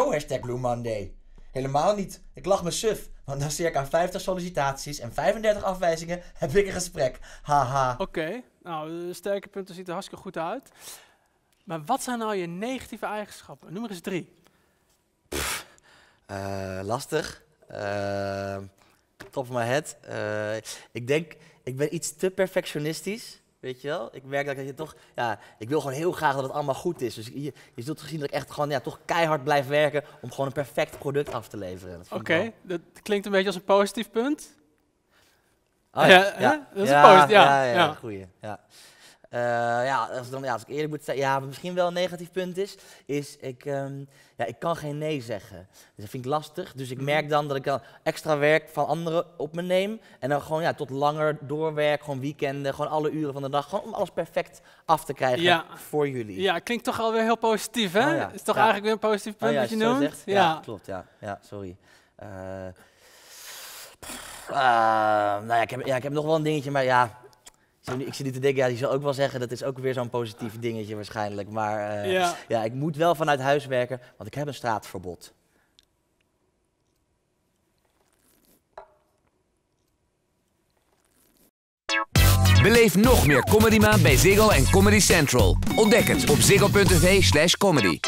zo hashtag Blue Monday. Helemaal niet. Ik lach me suf. Want na circa 50 sollicitaties en 35 afwijzingen heb ik een gesprek. Haha. Oké, nou, de sterke punten ziet er hartstikke goed uit. Maar wat zijn nou je negatieve eigenschappen? nummer er drie. Eh, lastig. Eh, top of my head. Eh, ik denk, ik ben iets te perfectionistisch. Weet je wel? Ik merk dat je toch, ja, ik wil gewoon heel graag dat het allemaal goed is. Dus je, zult gezien dat ik echt gewoon, ja, toch keihard blijf werken om gewoon een perfect product af te leveren. Oké, dat klinkt een beetje als een positief punt. Oh, ja, ja, dat is een positief, ja. Ja, ja, goeie, ja. Eh, ja, als, dan, ja, als ik eerlijk moet zijn, ja, wat misschien wel een negatief punt is, is ik, ehm, ja, ik kan geen nee zeggen. Dus dat vind ik lastig. Dus ik mhm. merk dan dat ik dan extra werk van anderen op me neem. En dan gewoon ja, tot langer doorwerk, gewoon weekenden, gewoon alle uren van de dag. Gewoon om alles perfect af te krijgen voor jullie. Ja, klinkt toch alweer heel positief, hè? Oh, Is toch eigenlijk weer een positief punt oh, wat dat je noemt? ja. klopt. Ja, ja sorry. Eh, ah, nou ja ik, heb, ja, ik heb nog wel een dingetje, maar ja, ik zit nu te denken, ja, die zal ook wel zeggen, dat is ook weer zo'n positief dingetje waarschijnlijk. Maar eh, ja. ik moet wel vanuit huis werken, want ik heb een straatverbod. Beleef nog meer Comedy Maand bij Ziggo en Comedy Central. Ontdek het op ziggo.tv slash comedy.